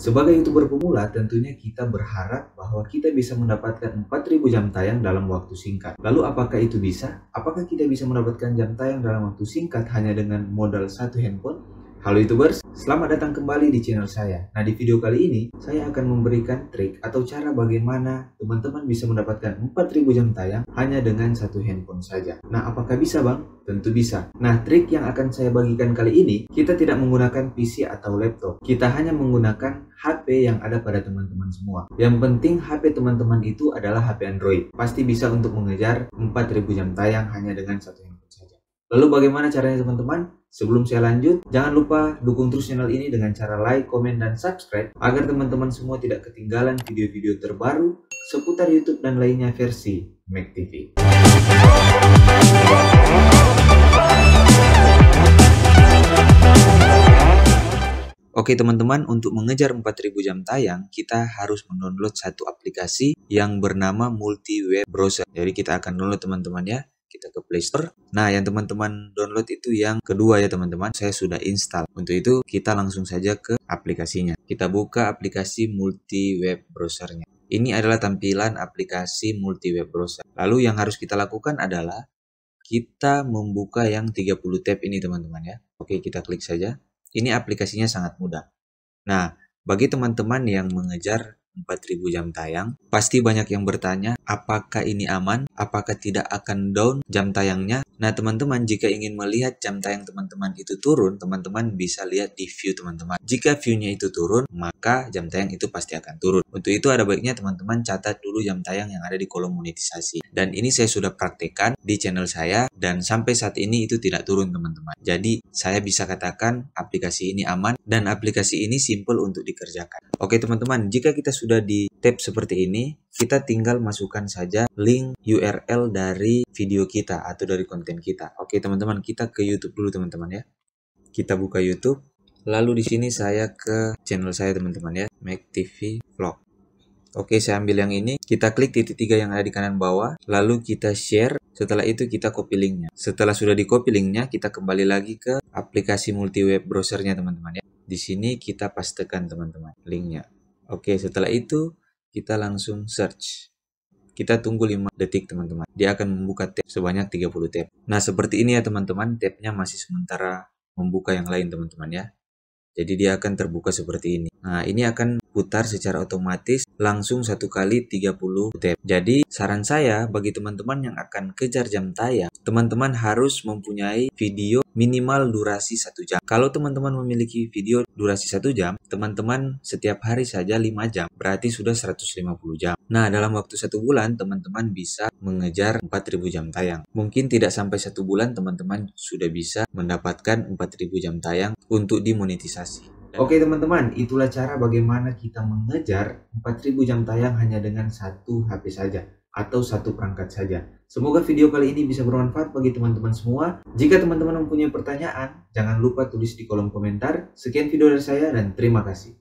Sebagai YouTuber pemula, tentunya kita berharap bahwa kita bisa mendapatkan 4000 jam tayang dalam waktu singkat. Lalu apakah itu bisa? Apakah kita bisa mendapatkan jam tayang dalam waktu singkat hanya dengan modal satu handphone? Halo YouTubers, selamat datang kembali di channel saya. Nah di video kali ini, saya akan memberikan trik atau cara bagaimana teman-teman bisa mendapatkan 4000 jam tayang hanya dengan satu handphone saja. Nah apakah bisa bang? Tentu bisa. Nah trik yang akan saya bagikan kali ini, kita tidak menggunakan PC atau laptop. Kita hanya menggunakan HP yang ada pada teman-teman semua. Yang penting HP teman-teman itu adalah HP Android. Pasti bisa untuk mengejar 4000 jam tayang hanya dengan satu handphone saja. Lalu bagaimana caranya teman-teman? Sebelum saya lanjut, jangan lupa dukung terus channel ini dengan cara like, komen, dan subscribe agar teman-teman semua tidak ketinggalan video-video terbaru seputar YouTube dan lainnya versi Mac TV. Oke teman-teman, untuk mengejar 4000 jam tayang, kita harus mendownload satu aplikasi yang bernama Multi Web Browser. Jadi kita akan download teman-teman ya kita ke Play Store. Nah, yang teman-teman download itu yang kedua ya teman-teman, saya sudah install. Untuk itu kita langsung saja ke aplikasinya. Kita buka aplikasi multi web browsernya. Ini adalah tampilan aplikasi multi web browser. Lalu yang harus kita lakukan adalah kita membuka yang 30 tab ini teman-teman ya. Oke, kita klik saja. Ini aplikasinya sangat mudah. Nah, bagi teman-teman yang mengejar 4000 jam tayang. Pasti banyak yang bertanya, apakah ini aman? Apakah tidak akan down jam tayangnya? Nah, teman-teman, jika ingin melihat jam tayang teman-teman itu turun, teman-teman bisa lihat di view teman-teman. Jika view-nya itu turun, maka jam tayang itu pasti akan turun. Untuk itu ada baiknya teman-teman catat dulu jam tayang yang ada di kolom monetisasi. Dan ini saya sudah praktekkan di channel saya dan sampai saat ini itu tidak turun teman-teman. Jadi saya bisa katakan aplikasi ini aman dan aplikasi ini simple untuk dikerjakan. Oke teman-teman, jika kita sudah di tab seperti ini, kita tinggal masukkan saja link URL dari video kita atau dari konten kita. Oke teman-teman, kita ke YouTube dulu teman-teman ya. Kita buka YouTube. Lalu di sini saya ke channel saya teman-teman ya, Make TV Vlog. Oke, saya ambil yang ini. Kita klik titik tiga yang ada di kanan bawah, lalu kita share. Setelah itu kita copy linknya. Setelah sudah di copy linknya, kita kembali lagi ke aplikasi multi web browsernya teman-teman ya. Di sini kita pastekan teman-teman linknya. Oke, setelah itu kita langsung search. Kita tunggu 5 detik teman-teman. Dia akan membuka tab sebanyak 30 tab. Nah, seperti ini ya teman-teman. Tabnya masih sementara membuka yang lain teman-teman ya. Jadi dia akan terbuka seperti ini. Nah, ini akan putar secara otomatis langsung satu kali 30 UTP. Jadi, saran saya bagi teman-teman yang akan kejar jam tayang, teman-teman harus mempunyai video minimal durasi satu jam. Kalau teman-teman memiliki video durasi satu jam, teman-teman setiap hari saja 5 jam, berarti sudah 150 jam. Nah, dalam waktu satu bulan, teman-teman bisa mengejar 4000 jam tayang. Mungkin tidak sampai satu bulan, teman-teman sudah bisa mendapatkan 4000 jam tayang untuk dimonetisasi. Oke okay, teman-teman, itulah cara bagaimana kita mengejar 4000 jam tayang hanya dengan satu HP saja atau satu perangkat saja. Semoga video kali ini bisa bermanfaat bagi teman-teman semua. Jika teman-teman mempunyai pertanyaan, jangan lupa tulis di kolom komentar. Sekian video dari saya dan terima kasih.